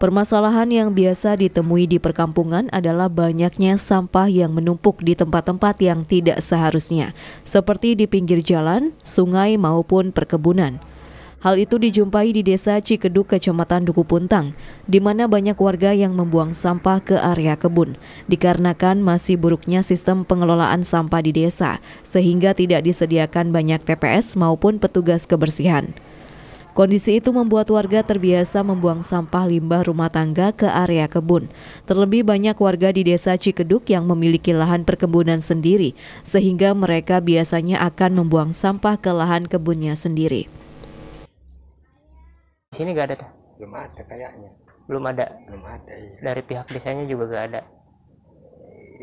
Permasalahan yang biasa ditemui di perkampungan adalah banyaknya sampah yang menumpuk di tempat-tempat yang tidak seharusnya, seperti di pinggir jalan, sungai maupun perkebunan. Hal itu dijumpai di desa Cikeduk, Kecamatan Duku Puntang, di mana banyak warga yang membuang sampah ke area kebun, dikarenakan masih buruknya sistem pengelolaan sampah di desa, sehingga tidak disediakan banyak TPS maupun petugas kebersihan. Kondisi itu membuat warga terbiasa membuang sampah limbah rumah tangga ke area kebun. Terlebih banyak warga di desa Cikeduk yang memiliki lahan perkebunan sendiri, sehingga mereka biasanya akan membuang sampah ke lahan kebunnya sendiri. Sini nggak ada tuh? Belum ada kayaknya. Belum ada? Belum ada, iya. Dari pihak desanya juga nggak ada?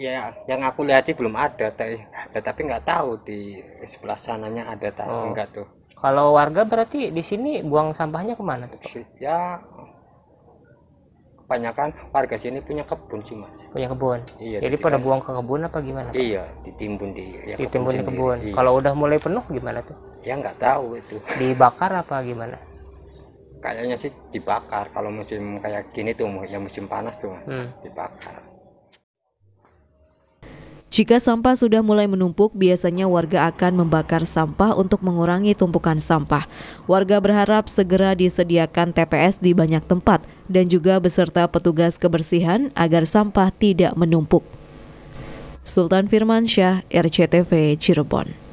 Ya, yang aku lihat sih belum ada, teh ada ya, tapi nggak tahu di sebelah sananya ada tak oh. enggak tuh kalau warga berarti di sini buang sampahnya kemana tuh Pak? ya kebanyakan warga sini punya kebun sih mas punya kebun iya, jadi pada buang ke kebun apa gimana Pak? iya ditimbun di ya, ditimbun kebun di kebun iya. kalau udah mulai penuh gimana tuh ya nggak tahu itu dibakar apa gimana kayaknya sih dibakar kalau musim kayak gini tuh yang musim panas tuh mas hmm. dibakar jika sampah sudah mulai menumpuk, biasanya warga akan membakar sampah untuk mengurangi tumpukan sampah. Warga berharap segera disediakan TPS di banyak tempat dan juga beserta petugas kebersihan agar sampah tidak menumpuk. Sultan Firman Syah, RCTV Cirebon.